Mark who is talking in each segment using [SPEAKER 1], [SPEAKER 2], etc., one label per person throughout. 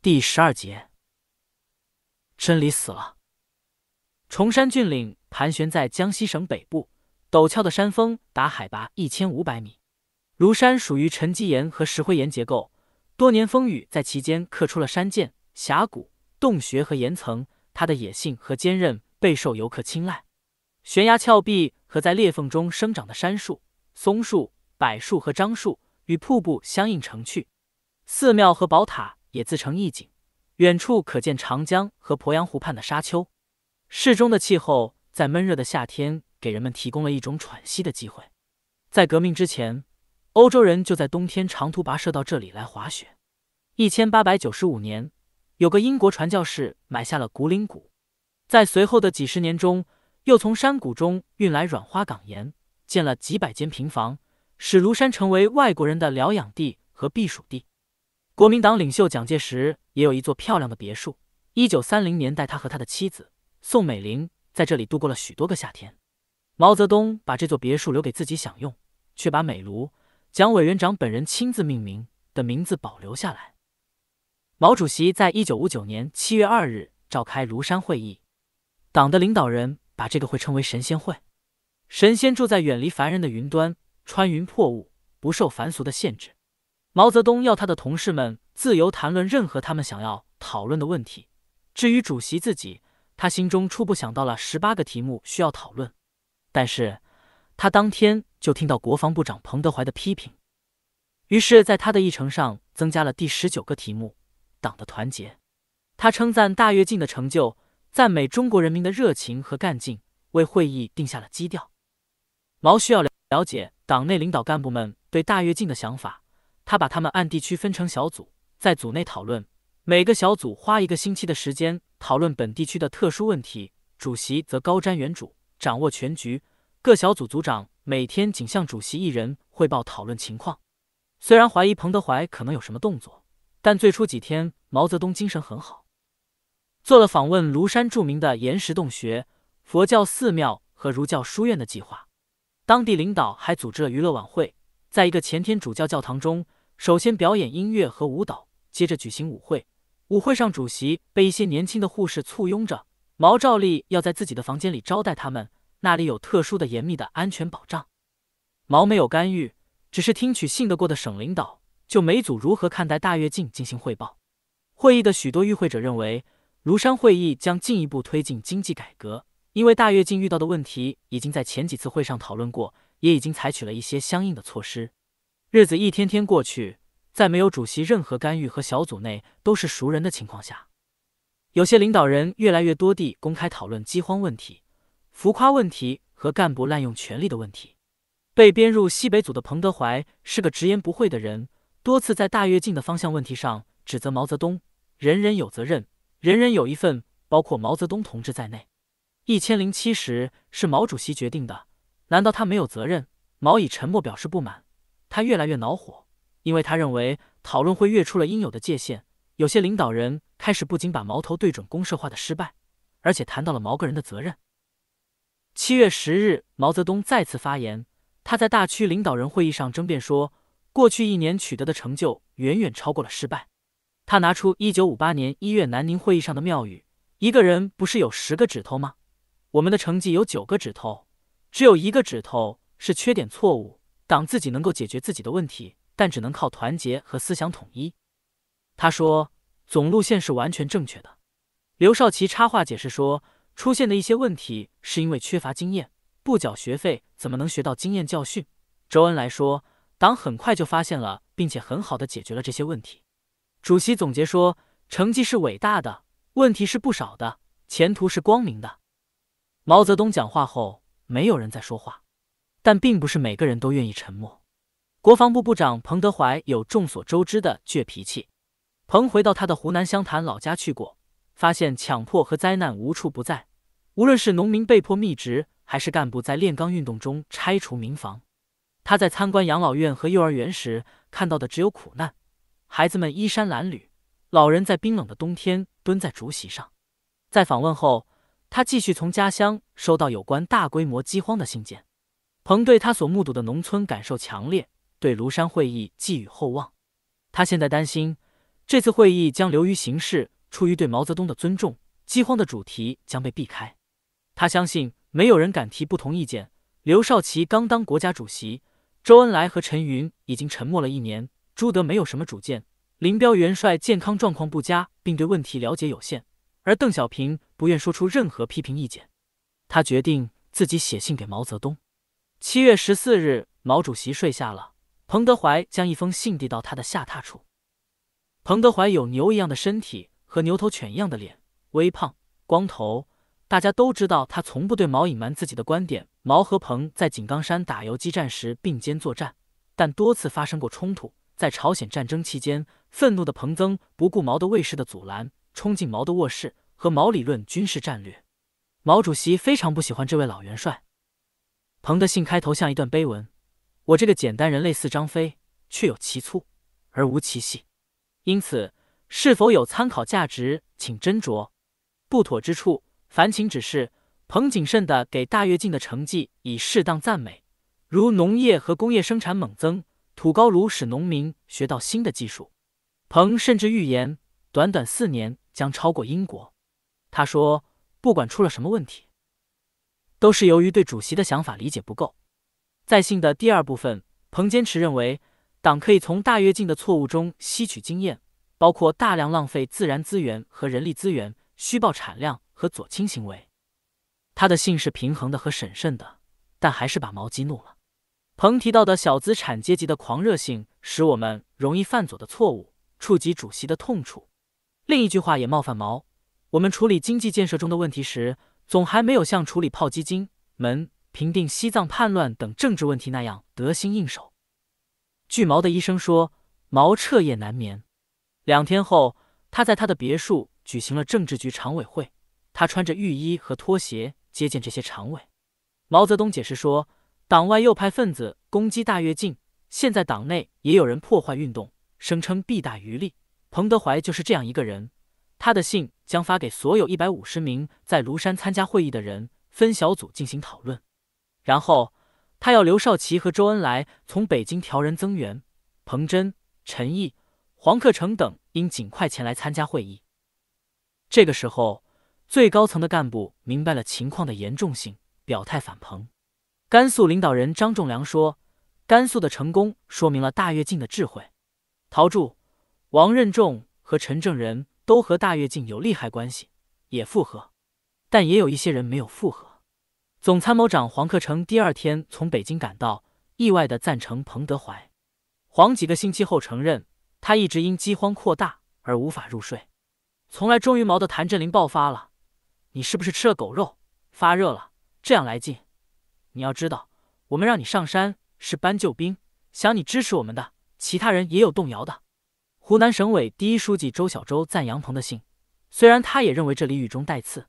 [SPEAKER 1] 第十二节，真理死了。崇山峻岭盘旋在江西省北部，陡峭的山峰达海拔一千五百米。庐山属于沉积岩和石灰岩结构，多年风雨在其间刻出了山涧、峡谷、洞穴和岩层。它的野性和坚韧备受游客青睐。悬崖峭壁和在裂缝中生长的杉树、松树、柏树和樟树与瀑布相映成趣。寺庙和宝塔。也自成一景，远处可见长江和鄱阳湖畔的沙丘。适中的气候在闷热的夏天给人们提供了一种喘息的机会。在革命之前，欧洲人就在冬天长途跋涉到这里来滑雪。一千八百九十五年，有个英国传教士买下了古岭谷，在随后的几十年中，又从山谷中运来软花岗岩，建了几百间平房，使庐山成为外国人的疗养地和避暑地。国民党领袖蒋介石也有一座漂亮的别墅。一九三零年代，他和他的妻子宋美龄在这里度过了许多个夏天。毛泽东把这座别墅留给自己享用，却把美庐（蒋委员长本人亲自命名的名字）保留下来。毛主席在一九五九年七月二日召开庐山会议，党的领导人把这个会称为“神仙会”。神仙住在远离凡人的云端，穿云破雾，不受凡俗的限制。毛泽东要他的同事们自由谈论任何他们想要讨论的问题。至于主席自己，他心中初步想到了十八个题目需要讨论，但是他当天就听到国防部长彭德怀的批评，于是在他的议程上增加了第十九个题目：党的团结。他称赞大跃进的成就，赞美中国人民的热情和干劲，为会议定下了基调。毛需要了了解党内领导干部们对大跃进的想法。他把他们按地区分成小组，在组内讨论。每个小组花一个星期的时间讨论本地区的特殊问题。主席则高瞻远瞩，掌握全局。各小组组长每天仅向主席一人汇报讨论情况。虽然怀疑彭德怀可能有什么动作，但最初几天毛泽东精神很好，做了访问庐山著名的岩石洞穴、佛教寺庙和儒教书院的计划。当地领导还组织了娱乐晚会，在一个前天主教教堂中。首先表演音乐和舞蹈，接着举行舞会。舞会上，主席被一些年轻的护士簇拥着。毛兆例要在自己的房间里招待他们，那里有特殊的、严密的安全保障。毛没有干预，只是听取信得过的省领导就每组如何看待大跃进进行汇报。会议的许多与会者认为，庐山会议将进一步推进经济改革，因为大跃进遇到的问题已经在前几次会上讨论过，也已经采取了一些相应的措施。日子一天天过去，在没有主席任何干预和小组内都是熟人的情况下，有些领导人越来越多地公开讨论饥荒问题、浮夸问题和干部滥用权力的问题。被编入西北组的彭德怀是个直言不讳的人，多次在大跃进的方向问题上指责毛泽东。人人有责任，人人有一份，包括毛泽东同志在内。一千零七十是毛主席决定的，难道他没有责任？毛以沉默表示不满。他越来越恼火，因为他认为讨论会越出了应有的界限。有些领导人开始不仅把矛头对准公社化的失败，而且谈到了毛个人的责任。七月十日，毛泽东再次发言。他在大区领导人会议上争辩说，过去一年取得的成就远远超过了失败。他拿出一九五八年一月南宁会议上的妙语：“一个人不是有十个指头吗？我们的成绩有九个指头，只有一个指头是缺点错误。”党自己能够解决自己的问题，但只能靠团结和思想统一。他说：“总路线是完全正确的。”刘少奇插话解释说：“出现的一些问题是因为缺乏经验，不缴学费怎么能学到经验教训？”周恩来说：“党很快就发现了，并且很好的解决了这些问题。”主席总结说：“成绩是伟大的，问题是不少的，前途是光明的。”毛泽东讲话后，没有人再说话。但并不是每个人都愿意沉默。国防部部长彭德怀有众所周知的倔脾气。彭回到他的湖南湘潭老家去过，发现强迫和灾难无处不在。无论是农民被迫密植，还是干部在炼钢运动中拆除民房，他在参观养老院和幼儿园时看到的只有苦难。孩子们衣衫褴褛，老人在冰冷的冬天蹲在竹席上。在访问后，他继续从家乡收到有关大规模饥荒的信件。彭对他所目睹的农村感受强烈，对庐山会议寄予厚望。他现在担心这次会议将流于形式。出于对毛泽东的尊重，饥荒的主题将被避开。他相信没有人敢提不同意见。刘少奇刚当国家主席，周恩来和陈云已经沉默了一年。朱德没有什么主见，林彪元帅健康状况不佳，并对问题了解有限。而邓小平不愿说出任何批评意见。他决定自己写信给毛泽东。七月十四日，毛主席睡下了。彭德怀将一封信递到他的下榻处。彭德怀有牛一样的身体和牛头犬一样的脸，微胖，光头。大家都知道，他从不对毛隐瞒自己的观点。毛和彭在井冈山打游击战时并肩作战，但多次发生过冲突。在朝鲜战争期间，愤怒的彭增不顾毛的卫士的阻拦，冲进毛的卧室和毛理论军事战略。毛主席非常不喜欢这位老元帅。彭的信开头像一段碑文，我这个简单人类似张飞，却有其粗而无其细，因此是否有参考价值，请斟酌。不妥之处，烦请指示。彭谨慎地给大跃进的成绩以适当赞美，如农业和工业生产猛增，土高炉使农民学到新的技术。彭甚至预言，短短四年将超过英国。他说，不管出了什么问题。都是由于对主席的想法理解不够。在信的第二部分，彭坚持认为，党可以从大跃进的错误中吸取经验，包括大量浪费自然资源和人力资源、虚报产量和左倾行为。他的信是平衡的和审慎的，但还是把毛激怒了。彭提到的小资产阶级的狂热性使我们容易犯左的错误，触及主席的痛处。另一句话也冒犯毛：我们处理经济建设中的问题时。总还没有像处理炮击金门、平定西藏叛乱等政治问题那样得心应手。据毛的医生说，毛彻夜难眠。两天后，他在他的别墅举行了政治局常委会，他穿着浴衣和拖鞋接见这些常委。毛泽东解释说，党外右派分子攻击大跃进，现在党内也有人破坏运动，声称弊大于利。彭德怀就是这样一个人。他的信将发给所有一百五十名在庐山参加会议的人，分小组进行讨论。然后，他要刘少奇和周恩来从北京调人增援。彭真、陈毅、黄克诚等应尽快前来参加会议。这个时候，最高层的干部明白了情况的严重性，表态反彭。甘肃领导人张仲良说：“甘肃的成功说明了大跃进的智慧。”陶铸、王任重和陈正人。都和大跃进有利害关系，也复合，但也有一些人没有复合。总参谋长黄克诚第二天从北京赶到，意外地赞成彭德怀。黄几个星期后承认，他一直因饥荒扩大而无法入睡。从来忠于毛的谭震林爆发了：“你是不是吃了狗肉，发热了？这样来劲！你要知道，我们让你上山是搬救兵，想你支持我们的。其他人也有动摇的。”湖南省委第一书记周小舟赞杨鹏的信，虽然他也认为这里语中带刺。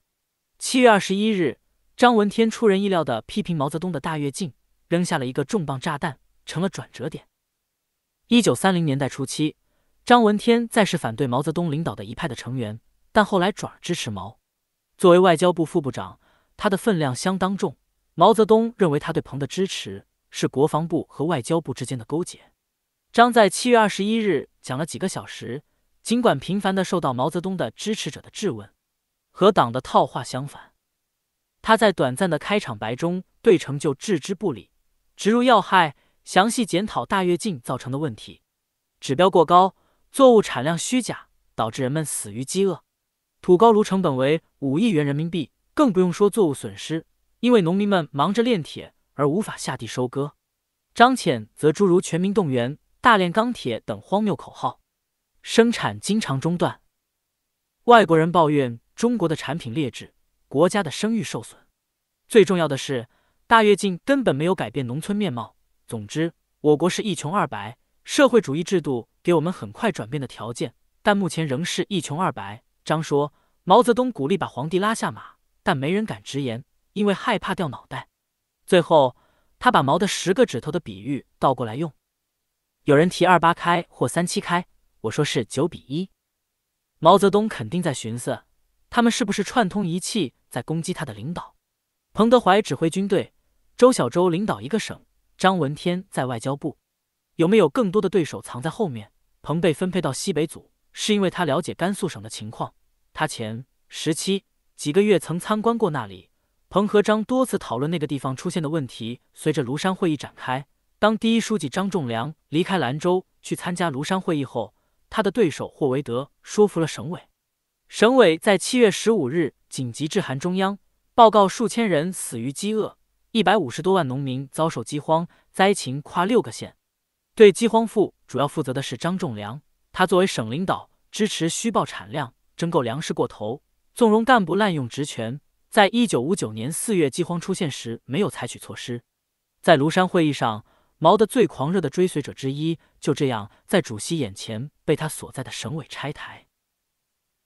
[SPEAKER 1] 七月二十一日，张闻天出人意料地批评毛泽东的大跃进，扔下了一个重磅炸弹，成了转折点。一九三零年代初期，张闻天再是反对毛泽东领导的一派的成员，但后来转而支持毛。作为外交部副部长，他的分量相当重。毛泽东认为他对彭的支持是国防部和外交部之间的勾结。张在七月二十一日。讲了几个小时，尽管频繁的受到毛泽东的支持者的质问，和党的套话相反，他在短暂的开场白中对成就置之不理，直入要害，详细检讨大跃进造成的问题：指标过高，作物产量虚假，导致人们死于饥饿；土高炉成本为五亿元人民币，更不用说作物损失，因为农民们忙着炼铁而无法下地收割。张潜则诸如全民动员。大炼钢铁等荒谬口号，生产经常中断。外国人抱怨中国的产品劣质，国家的声誉受损。最重要的是，大跃进根本没有改变农村面貌。总之，我国是一穷二白。社会主义制度给我们很快转变的条件，但目前仍是一穷二白。张说，毛泽东鼓励把皇帝拉下马，但没人敢直言，因为害怕掉脑袋。最后，他把毛的十个指头的比喻倒过来用。有人提二八开或三七开，我说是九比一。毛泽东肯定在寻思，他们是不是串通一气在攻击他的领导？彭德怀指挥军队，周小舟领导一个省，张闻天在外交部，有没有更多的对手藏在后面？彭被分配到西北组，是因为他了解甘肃省的情况，他前十七几个月曾参观过那里。彭和张多次讨论那个地方出现的问题。随着庐山会议展开。当第一书记张仲良离开兰州去参加庐山会议后，他的对手霍维德说服了省委。省委在七月十五日紧急致函中央，报告数千人死于饥饿，一百五十多万农民遭受饥荒，灾情跨六个县。对饥荒负主要负责的是张仲良，他作为省领导，支持虚报产量、征购粮食过头，纵容干部滥用职权。在一九五九年四月饥荒出现时，没有采取措施。在庐山会议上。毛的最狂热的追随者之一，就这样在主席眼前被他所在的省委拆台。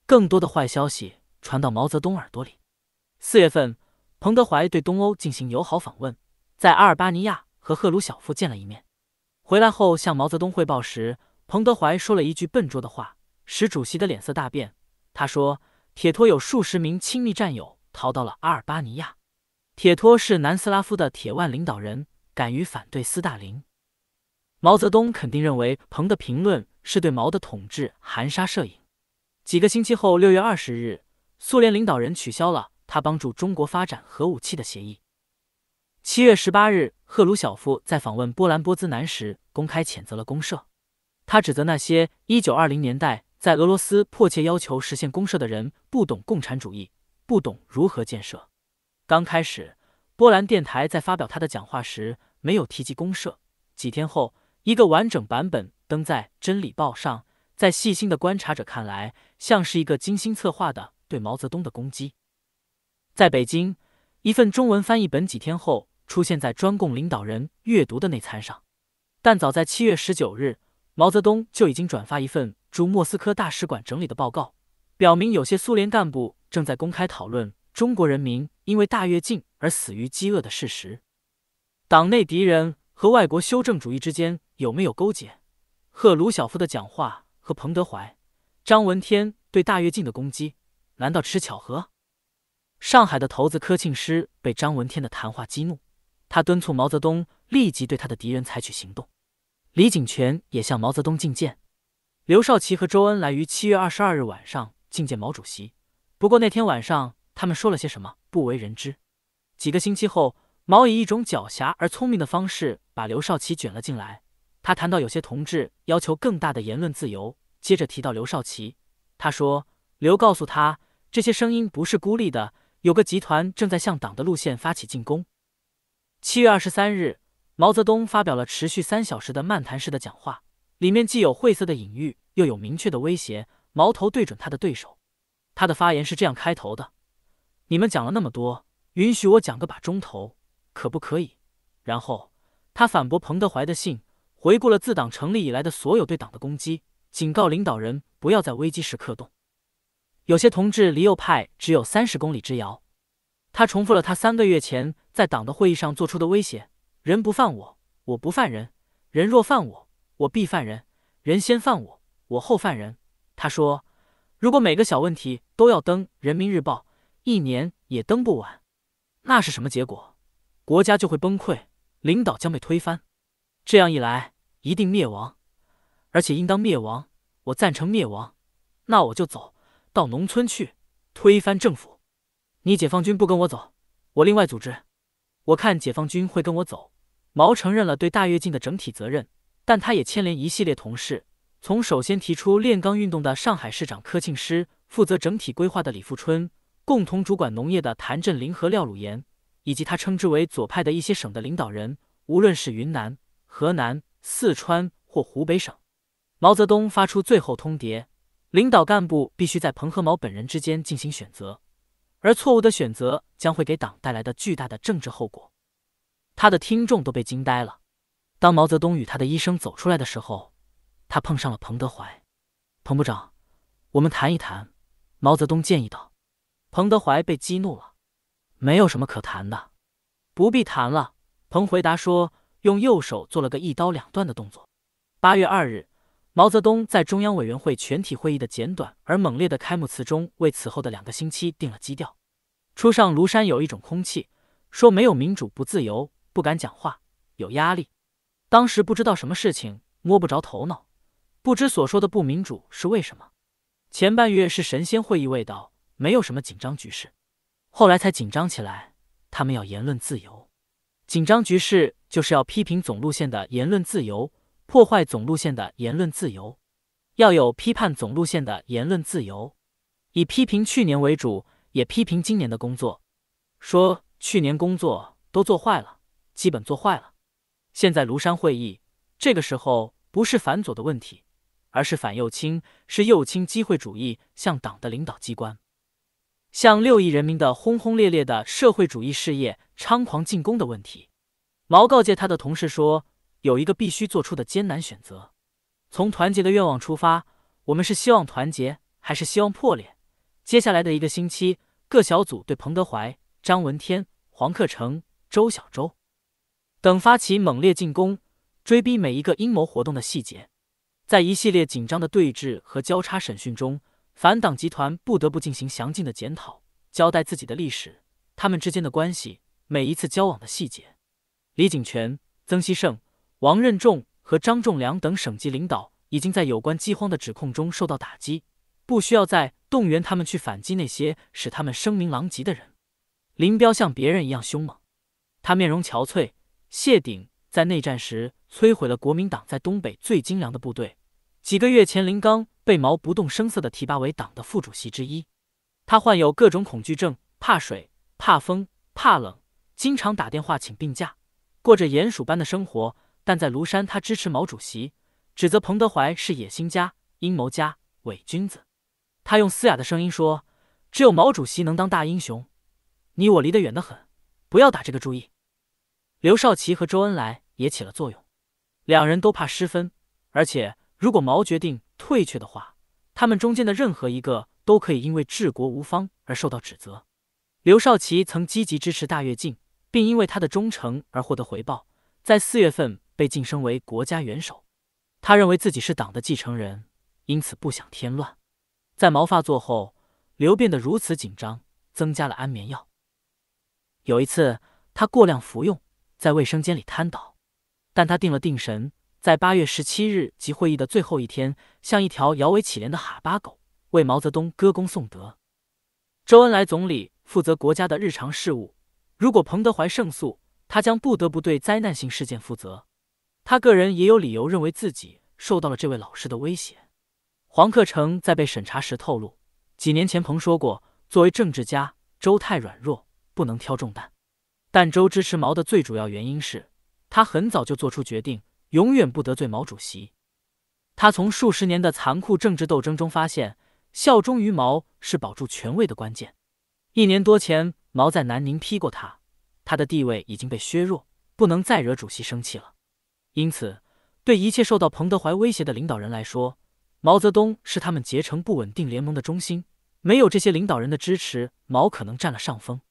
[SPEAKER 1] 更多的坏消息传到毛泽东耳朵里。四月份，彭德怀对东欧进行友好访问，在阿尔巴尼亚和赫鲁晓夫见了一面。回来后向毛泽东汇报时，彭德怀说了一句笨拙的话，使主席的脸色大变。他说：“铁托有数十名亲密战友逃到了阿尔巴尼亚。铁托是南斯拉夫的铁腕领导人。”敢于反对斯大林，毛泽东肯定认为彭的评论是对毛的统治含沙射影。几个星期后，六月二十日，苏联领导人取消了他帮助中国发展核武器的协议。七月十八日，赫鲁晓夫在访问波兰波兹南时，公开谴责了公社。他指责那些一九二零年代在俄罗斯迫切要求实现公社的人不懂共产主义，不懂如何建设。刚开始。波兰电台在发表他的讲话时没有提及公社。几天后，一个完整版本登在《真理报》上，在细心的观察者看来，像是一个精心策划的对毛泽东的攻击。在北京，一份中文翻译本几天后出现在专供领导人阅读的内参上。但早在七月十九日，毛泽东就已经转发一份驻莫斯科大使馆整理的报告，表明有些苏联干部正在公开讨论中国人民因为大跃进。而死于饥饿的事实，党内敌人和外国修正主义之间有没有勾结？赫鲁晓夫的讲话和彭德怀、张闻天对大跃进的攻击，难道只是巧合？上海的头子柯庆施被张闻天的谈话激怒，他敦促毛泽东立即对他的敌人采取行动。李井泉也向毛泽东进谏。刘少奇和周恩来于七月二十二日晚上觐见毛主席，不过那天晚上他们说了些什么，不为人知。几个星期后，毛以一种狡黠而聪明的方式把刘少奇卷了进来。他谈到有些同志要求更大的言论自由，接着提到刘少奇。他说：“刘告诉他，这些声音不是孤立的，有个集团正在向党的路线发起进攻。”七月二十三日，毛泽东发表了持续三小时的漫谈式的讲话，里面既有晦涩的隐喻，又有明确的威胁，矛头对准他的对手。他的发言是这样开头的：“你们讲了那么多。”允许我讲个把钟头，可不可以？然后他反驳彭德怀的信，回顾了自党成立以来的所有对党的攻击，警告领导人不要在危机时刻动。有些同志离右派只有三十公里之遥。他重复了他三个月前在党的会议上做出的威胁：“人不犯我，我不犯人；人若犯我，我必犯人；人先犯我，我后犯人。”他说：“如果每个小问题都要登《人民日报》，一年也登不完。”那是什么结果？国家就会崩溃，领导将被推翻，这样一来一定灭亡，而且应当灭亡。我赞成灭亡，那我就走到农村去推翻政府。你解放军不跟我走，我另外组织。我看解放军会跟我走。毛承认了对大跃进的整体责任，但他也牵连一系列同事，从首先提出炼钢运动的上海市长柯庆施，负责整体规划的李富春。共同主管农业的谭震林和廖鲁岩，以及他称之为左派的一些省的领导人，无论是云南、河南、四川或湖北省，毛泽东发出最后通牒：领导干部必须在彭和毛本人之间进行选择，而错误的选择将会给党带来的巨大的政治后果。他的听众都被惊呆了。当毛泽东与他的医生走出来的时候，他碰上了彭德怀。彭部长，我们谈一谈。”毛泽东建议道。彭德怀被激怒了，没有什么可谈的，不必谈了。彭回答说，用右手做了个一刀两断的动作。八月二日，毛泽东在中央委员会全体会议的简短而猛烈的开幕词中，为此后的两个星期定了基调。初上庐山有一种空气，说没有民主不自由，不敢讲话，有压力。当时不知道什么事情，摸不着头脑，不知所说的不民主是为什么。前半月是神仙会议味道。没有什么紧张局势，后来才紧张起来。他们要言论自由，紧张局势就是要批评总路线的言论自由，破坏总路线的言论自由，要有批判总路线的言论自由，以批评去年为主，也批评今年的工作，说去年工作都做坏了，基本做坏了。现在庐山会议这个时候不是反左的问题，而是反右倾，是右倾机会主义向党的领导机关。向六亿人民的轰轰烈烈的社会主义事业猖狂进攻的问题，毛告诫他的同事说：“有一个必须做出的艰难选择。从团结的愿望出发，我们是希望团结，还是希望破裂？”接下来的一个星期，各小组对彭德怀、张闻天、黄克诚、周小舟等发起猛烈进攻，追逼每一个阴谋活动的细节。在一系列紧张的对峙和交叉审讯中。反党集团不得不进行详尽的检讨，交代自己的历史，他们之间的关系，每一次交往的细节。李景泉、曾希圣、王任重和张仲良等省级领导已经在有关饥荒的指控中受到打击，不需要再动员他们去反击那些使他们声名狼藉的人。林彪像别人一样凶猛，他面容憔悴。谢鼎在内战时摧毁了国民党在东北最精良的部队。几个月前，林刚。被毛不动声色的提拔为党的副主席之一，他患有各种恐惧症，怕水、怕风、怕冷，经常打电话请病假，过着鼹鼠般的生活。但在庐山，他支持毛主席，指责彭德怀是野心家、阴谋家、伪君子。他用嘶哑的声音说：“只有毛主席能当大英雄，你我离得远得很，不要打这个主意。”刘少奇和周恩来也起了作用，两人都怕失分，而且如果毛决定。退却的话，他们中间的任何一个都可以因为治国无方而受到指责。刘少奇曾积极支持大跃进，并因为他的忠诚而获得回报，在四月份被晋升为国家元首。他认为自己是党的继承人，因此不想添乱。在毛发作后，刘变得如此紧张，增加了安眠药。有一次，他过量服用，在卫生间里瘫倒，但他定了定神。在八月十七日即会议的最后一天，像一条摇尾乞怜的哈巴狗，为毛泽东歌功颂德。周恩来总理负责国家的日常事务。如果彭德怀胜诉，他将不得不对灾难性事件负责。他个人也有理由认为自己受到了这位老师的威胁。黄克诚在被审查时透露，几年前彭说过，作为政治家，周太软弱，不能挑重担。但周支持毛的最主要原因是，他很早就做出决定。永远不得罪毛主席。他从数十年的残酷政治斗争中发现，效忠于毛是保住权位的关键。一年多前，毛在南宁批过他，他的地位已经被削弱，不能再惹主席生气了。因此，对一切受到彭德怀威胁的领导人来说，毛泽东是他们结成不稳定联盟的中心。没有这些领导人的支持，毛可能占了上风。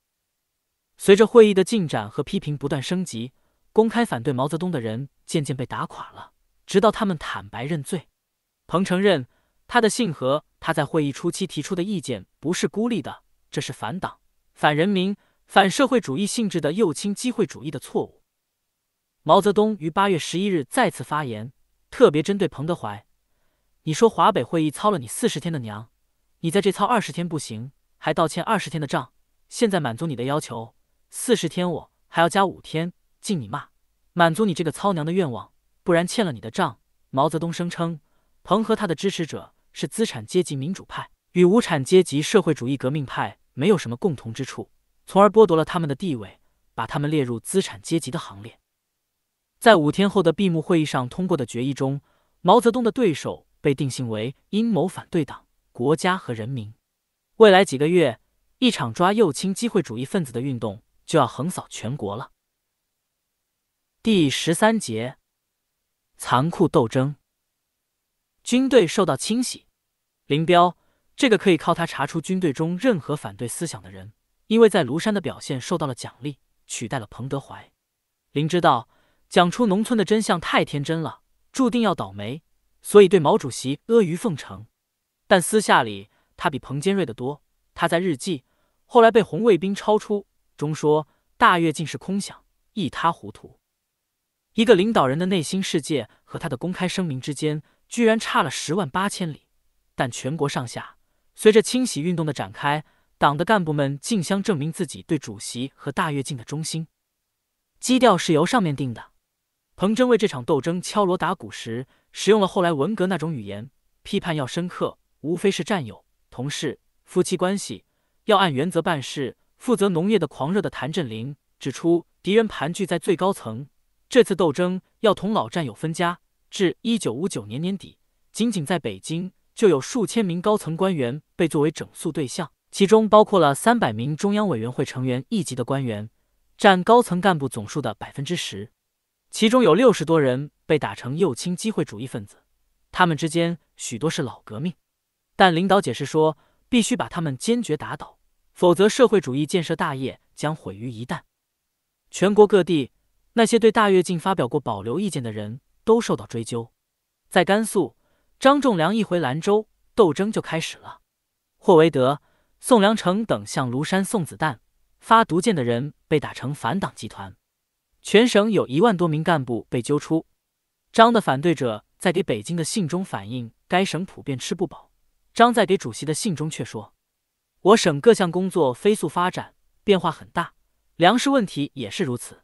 [SPEAKER 1] 随着会议的进展和批评不断升级。公开反对毛泽东的人渐渐被打垮了，直到他们坦白认罪。彭承认他的信和他在会议初期提出的意见不是孤立的，这是反党、反人民、反社会主义性质的右倾机会主义的错误。毛泽东于八月十一日再次发言，特别针对彭德怀：“你说华北会议操了你四十天的娘，你在这操二十天不行，还倒欠二十天的账。现在满足你的要求，四十天我还要加五天。”敬你骂，满足你这个操娘的愿望，不然欠了你的账。毛泽东声称，彭和他的支持者是资产阶级民主派，与无产阶级社会主义革命派没有什么共同之处，从而剥夺了他们的地位，把他们列入资产阶级的行列。在五天后的闭幕会议上通过的决议中，毛泽东的对手被定性为阴谋反对党、国家和人民。未来几个月，一场抓右倾机会主义分子的运动就要横扫全国了。第十三节，残酷斗争。军队受到清洗，林彪这个可以靠他查出军队中任何反对思想的人，因为在庐山的表现受到了奖励，取代了彭德怀。林知道讲出农村的真相太天真了，注定要倒霉，所以对毛主席阿谀奉承。但私下里他比彭坚锐的多。他在日记后来被红卫兵抄出中说：“大跃进是空想，一塌糊涂。”一个领导人的内心世界和他的公开声明之间居然差了十万八千里。但全国上下随着清洗运动的展开，党的干部们竞相证明自己对主席和大跃进的忠心。基调是由上面定的。彭真为这场斗争敲锣打鼓时，使用了后来文革那种语言，批判要深刻，无非是战友、同事、夫妻关系要按原则办事。负责农业的狂热的谭震林指出，敌人盘踞在最高层。这次斗争要同老战友分家。至一九五九年年底，仅仅在北京就有数千名高层官员被作为整肃对象，其中包括了三百名中央委员会成员一级的官员，占高层干部总数的百分之十。其中有六十多人被打成右倾机会主义分子，他们之间许多是老革命，但领导解释说，必须把他们坚决打倒，否则社会主义建设大业将毁于一旦。全国各地。那些对大跃进发表过保留意见的人都受到追究。在甘肃，张仲良一回兰州，斗争就开始了。霍维德、宋良成等向庐山送子弹、发毒箭的人被打成反党集团。全省有一万多名干部被揪出。张的反对者在给北京的信中反映，该省普遍吃不饱。张在给主席的信中却说，我省各项工作飞速发展，变化很大，粮食问题也是如此。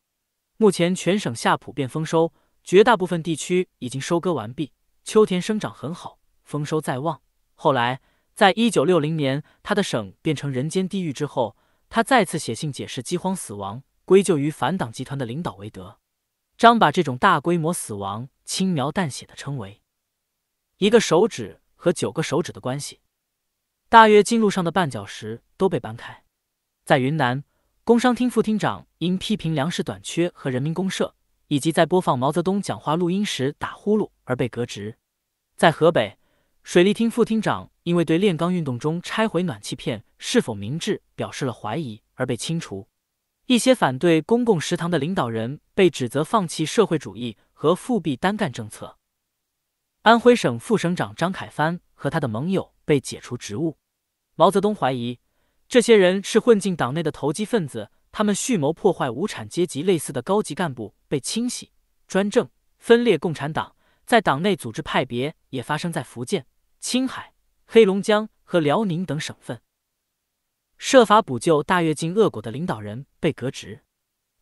[SPEAKER 1] 目前全省夏普遍丰收，绝大部分地区已经收割完毕，秋田生长很好，丰收在望。后来，在一九六零年他的省变成人间地狱之后，他再次写信解释饥荒死亡归咎于反党集团的领导韦德。张把这种大规模死亡轻描淡写的称为一个手指和九个手指的关系。大跃进路上的绊脚石都被搬开，在云南。工商厅副厅长因批评粮食短缺和人民公社，以及在播放毛泽东讲话录音时打呼噜而被革职。在河北，水利厅副厅长因为对炼钢运动中拆毁暖气片是否明智表示了怀疑而被清除。一些反对公共食堂的领导人被指责放弃社会主义和复辟单干政策。安徽省副省长张凯帆和他的盟友被解除职务。毛泽东怀疑。这些人是混进党内的投机分子，他们蓄谋破坏无产阶级类似的高级干部被清洗，专政分裂共产党，在党内组织派别也发生在福建、青海、黑龙江和辽宁等省份，设法补救大跃进恶果的领导人被革职。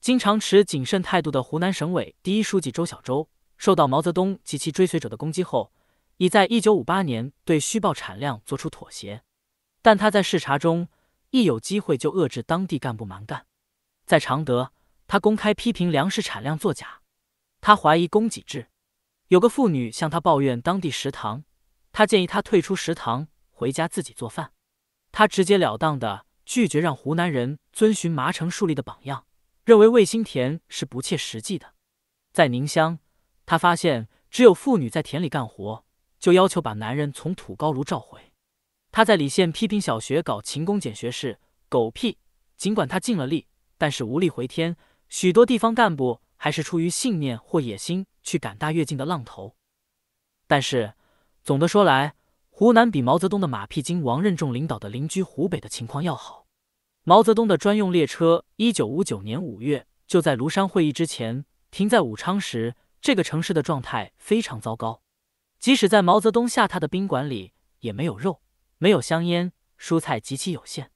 [SPEAKER 1] 经常持谨慎态度的湖南省委第一书记周小舟受到毛泽东及其追随者的攻击后，已在1958年对虚报产量作出妥协，但他在视察中。一有机会就遏制当地干部蛮干。在常德，他公开批评粮食产量作假，他怀疑供给制。有个妇女向他抱怨当地食堂，他建议他退出食堂，回家自己做饭。他直截了当的拒绝让湖南人遵循麻城树立的榜样，认为卫星田是不切实际的。在宁乡，他发现只有妇女在田里干活，就要求把男人从土高炉召回。他在澧县批评小学搞勤工俭学是狗屁。尽管他尽了力，但是无力回天。许多地方干部还是出于信念或野心去赶大跃进的浪头。但是总的说来，湖南比毛泽东的马屁精王任重领导的邻居湖北的情况要好。毛泽东的专用列车，一九五九年五月就在庐山会议之前停在武昌时，这个城市的状态非常糟糕。即使在毛泽东下榻的宾馆里，也没有肉。没有香烟，蔬菜极其有限。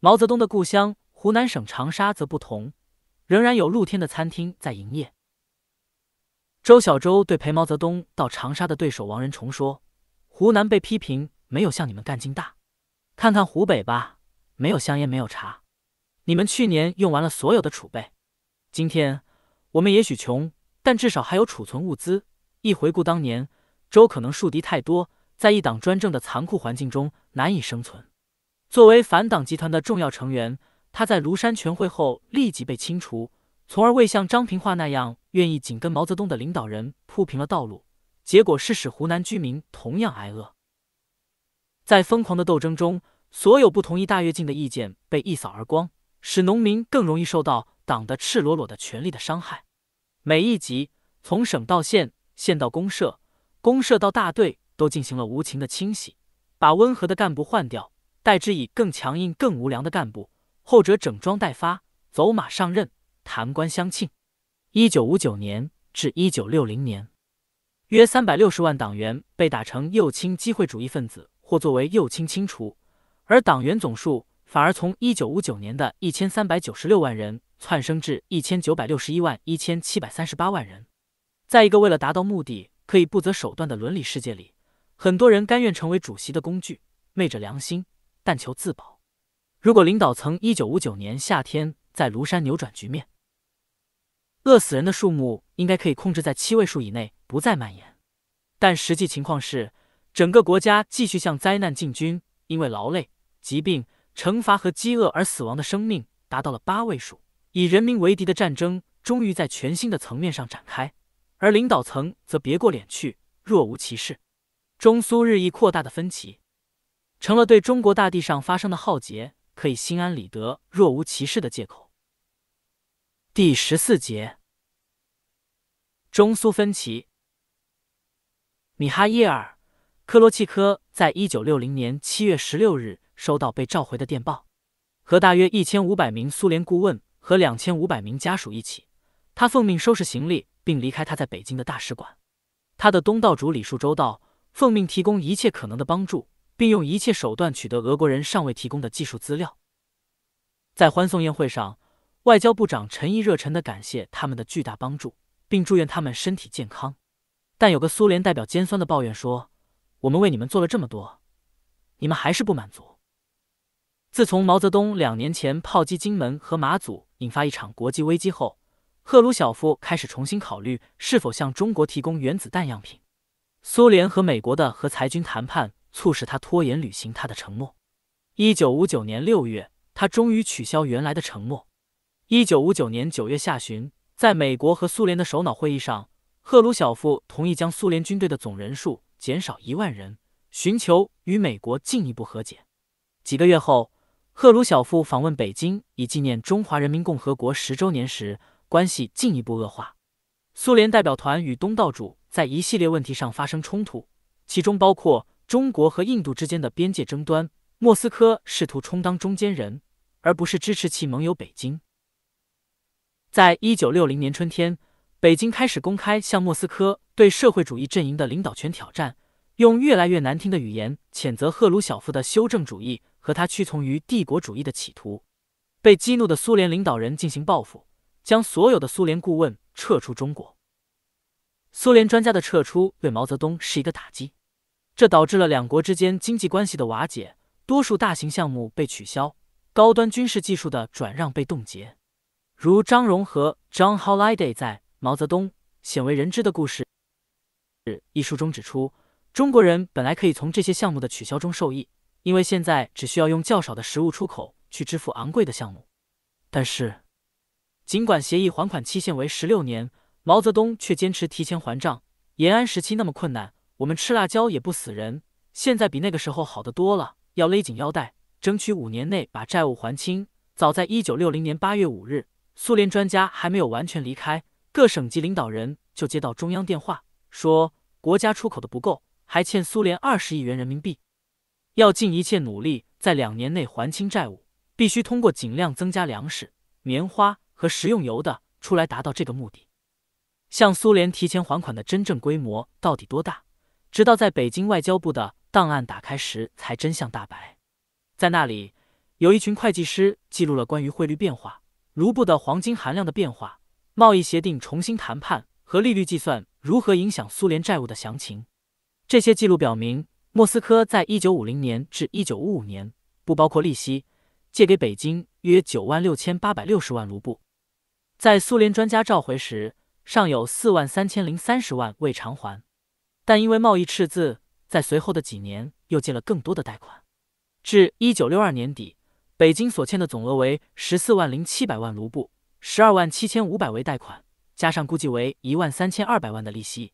[SPEAKER 1] 毛泽东的故乡湖南省长沙则不同，仍然有露天的餐厅在营业。周小舟对陪毛泽东到长沙的对手王仁重说：“湖南被批评没有像你们干劲大，看看湖北吧，没有香烟，没有茶，你们去年用完了所有的储备。今天我们也许穷，但至少还有储存物资。一回顾当年，周可能树敌太多。”在一党专政的残酷环境中难以生存。作为反党集团的重要成员，他在庐山全会后立即被清除，从而为像张平化那样愿意紧跟毛泽东的领导人铺平了道路。结果是使湖南居民同样挨饿。在疯狂的斗争中，所有不同意大跃进的意见被一扫而光，使农民更容易受到党的赤裸裸的权力的伤害。每一级，从省到县，县到公社，公社到大队。都进行了无情的清洗，把温和的干部换掉，代之以更强硬、更无良的干部。后者整装待发，走马上任，弹冠相庆。一九五九年至一九六零年，约三百六十万党员被打成右倾机会主义分子或作为右倾清除，而党员总数反而从一九五九年的一千三百九十六万人窜升至一千九百六十一万一千七百三十八万人。在一个为了达到目的可以不择手段的伦理世界里。很多人甘愿成为主席的工具，昧着良心，但求自保。如果领导层一九五九年夏天在庐山扭转局面，饿死人的数目应该可以控制在七位数以内，不再蔓延。但实际情况是，整个国家继续向灾难进军，因为劳累、疾病、惩罚和饥饿而死亡的生命达到了八位数。以人民为敌的战争终于在全新的层面上展开，而领导层则别过脸去，若无其事。中苏日益扩大的分歧，成了对中国大地上发生的浩劫可以心安理得、若无其事的借口。第十四节，中苏分歧。米哈伊尔·科罗契科在一九六零年七月十六日收到被召回的电报，和大约一千五百名苏联顾问和两千五百名家属一起，他奉命收拾行李并离开他在北京的大使馆。他的东道主李树周道。奉命提供一切可能的帮助，并用一切手段取得俄国人尚未提供的技术资料。在欢送宴会上，外交部长陈毅热忱地感谢他们的巨大帮助，并祝愿他们身体健康。但有个苏联代表尖酸地抱怨说：“我们为你们做了这么多，你们还是不满足。”自从毛泽东两年前炮击金门和马祖引发一场国际危机后，赫鲁晓夫开始重新考虑是否向中国提供原子弹样品。苏联和美国的和裁军谈判促使他拖延履行他的承诺。1959年6月，他终于取消原来的承诺。1959年9月下旬，在美国和苏联的首脑会议上，赫鲁晓夫同意将苏联军队的总人数减少一万人，寻求与美国进一步和解。几个月后，赫鲁晓夫访问北京以纪念中华人民共和国十周年时，关系进一步恶化。苏联代表团与东道主。在一系列问题上发生冲突，其中包括中国和印度之间的边界争端。莫斯科试图充当中间人，而不是支持其盟友北京。在一九六零年春天，北京开始公开向莫斯科对社会主义阵营的领导权挑战，用越来越难听的语言谴责赫鲁晓夫的修正主义和他屈从于帝国主义的企图。被激怒的苏联领导人进行报复，将所有的苏联顾问撤出中国。苏联专家的撤出对毛泽东是一个打击，这导致了两国之间经济关系的瓦解，多数大型项目被取消，高端军事技术的转让被冻结。如张荣和 John h o l i d a y 在《毛泽东：鲜为人知的故事》一书中指出，中国人本来可以从这些项目的取消中受益，因为现在只需要用较少的实物出口去支付昂贵的项目。但是，尽管协议还款期限为十六年。毛泽东却坚持提前还账。延安时期那么困难，我们吃辣椒也不死人，现在比那个时候好得多了。要勒紧腰带，争取五年内把债务还清。早在一九六零年八月五日，苏联专家还没有完全离开，各省级领导人就接到中央电话，说国家出口的不够，还欠苏联二十亿元人民币，要尽一切努力在两年内还清债务，必须通过尽量增加粮食、棉花和食用油的出来，达到这个目的。向苏联提前还款的真正规模到底多大？直到在北京外交部的档案打开时，才真相大白。在那里，有一群会计师记录了关于汇率变化、卢布的黄金含量的变化、贸易协定重新谈判和利率计算如何影响苏联债务的详情。这些记录表明，莫斯科在一九五零年至一九五五年（不包括利息）借给北京约九万六千八百六十万卢布。在苏联专家召回时，尚有四万三千零三十万未偿还，但因为贸易赤字，在随后的几年又借了更多的贷款。至一九六二年底，北京所欠的总额为十四万零七百万卢布，十二万七千五百为贷款，加上估计为一万三千二百万的利息，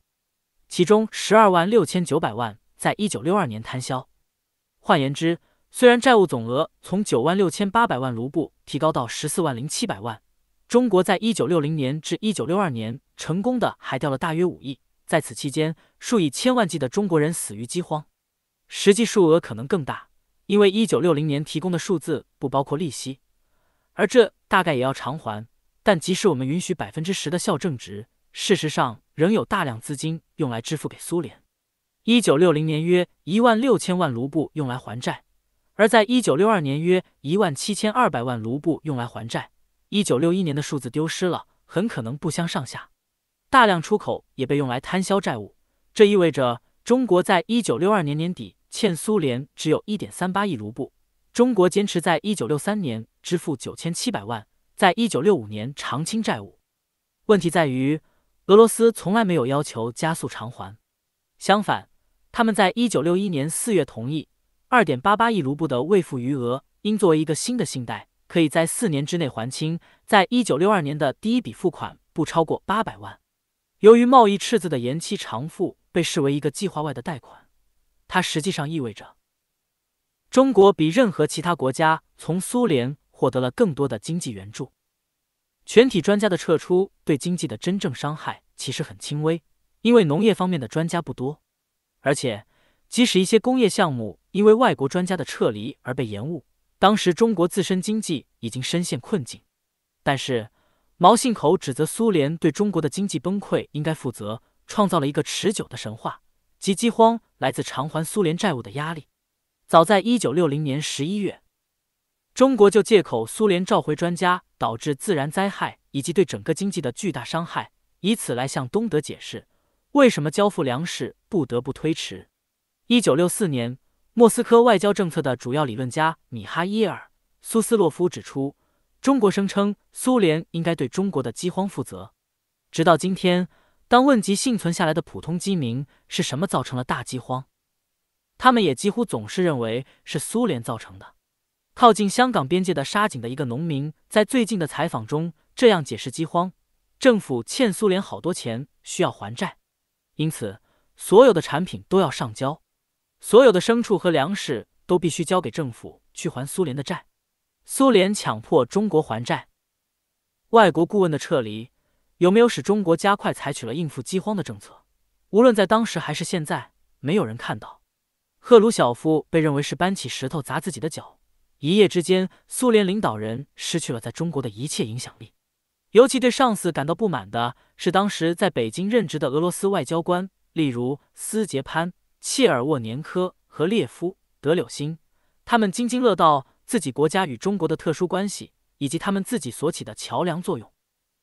[SPEAKER 1] 其中十二万六千九百万在一九六二年摊销。换言之，虽然债务总额从九万六千八百万卢布提高到十四万零七百万。中国在一九六零年至一九六二年成功的还掉了大约五亿，在此期间，数以千万计的中国人死于饥荒，实际数额可能更大，因为一九六零年提供的数字不包括利息，而这大概也要偿还。但即使我们允许百分之十的校正值，事实上仍有大量资金用来支付给苏联。一九六零年约一万六千万卢布用来还债，而在一九六二年约一万七千二百万卢布用来还债。一九六一年的数字丢失了，很可能不相上下。大量出口也被用来摊销债务，这意味着中国在一九六二年年底欠苏联只有一点三八亿卢布。中国坚持在一九六三年支付九千七百万，在一九六五年偿清债务。问题在于，俄罗斯从来没有要求加速偿还。相反，他们在一九六一年四月同意，二点八八亿卢布的未付余额应作为一个新的信贷。可以在四年之内还清，在一九六二年的第一笔付款不超过八百万。由于贸易赤字的延期偿付被视为一个计划外的贷款，它实际上意味着中国比任何其他国家从苏联获得了更多的经济援助。全体专家的撤出对经济的真正伤害其实很轻微，因为农业方面的专家不多，而且即使一些工业项目因为外国专家的撤离而被延误。当时中国自身经济已经深陷困境，但是毛信口指责苏联对中国的经济崩溃应该负责，创造了一个持久的神话，即饥荒来自偿还苏联债务的压力。早在一九六零年十一月，中国就借口苏联召回专家导致自然灾害以及对整个经济的巨大伤害，以此来向东德解释为什么交付粮食不得不推迟。一九六四年。莫斯科外交政策的主要理论家米哈伊尔·苏斯洛夫指出，中国声称苏联应该对中国的饥荒负责。直到今天，当问及幸存下来的普通饥民是什么造成了大饥荒，他们也几乎总是认为是苏联造成的。靠近香港边界的沙井的一个农民在最近的采访中这样解释饥荒：政府欠苏联好多钱，需要还债，因此所有的产品都要上交。所有的牲畜和粮食都必须交给政府去还苏联的债。苏联强迫中国还债。外国顾问的撤离有没有使中国加快采取了应付饥荒的政策？无论在当时还是现在，没有人看到。赫鲁晓夫被认为是搬起石头砸自己的脚。一夜之间，苏联领导人失去了在中国的一切影响力。尤其对上司感到不满的是当时在北京任职的俄罗斯外交官，例如斯捷潘。切尔沃年科和列夫·德柳辛，他们津津乐道自己国家与中国的特殊关系，以及他们自己所起的桥梁作用。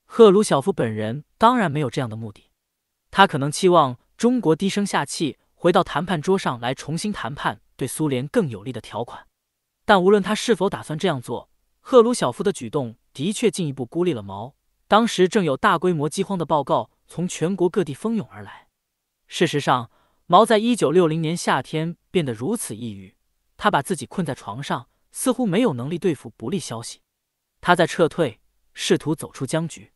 [SPEAKER 1] 赫鲁晓夫本人当然没有这样的目的，他可能期望中国低声下气回到谈判桌上来重新谈判对苏联更有利的条款。但无论他是否打算这样做，赫鲁晓夫的举动的确进一步孤立了毛。当时正有大规模饥荒的报告从全国各地蜂拥而来。事实上。毛在一九六零年夏天变得如此抑郁，他把自己困在床上，似乎没有能力对付不利消息。他在撤退，试图走出僵局。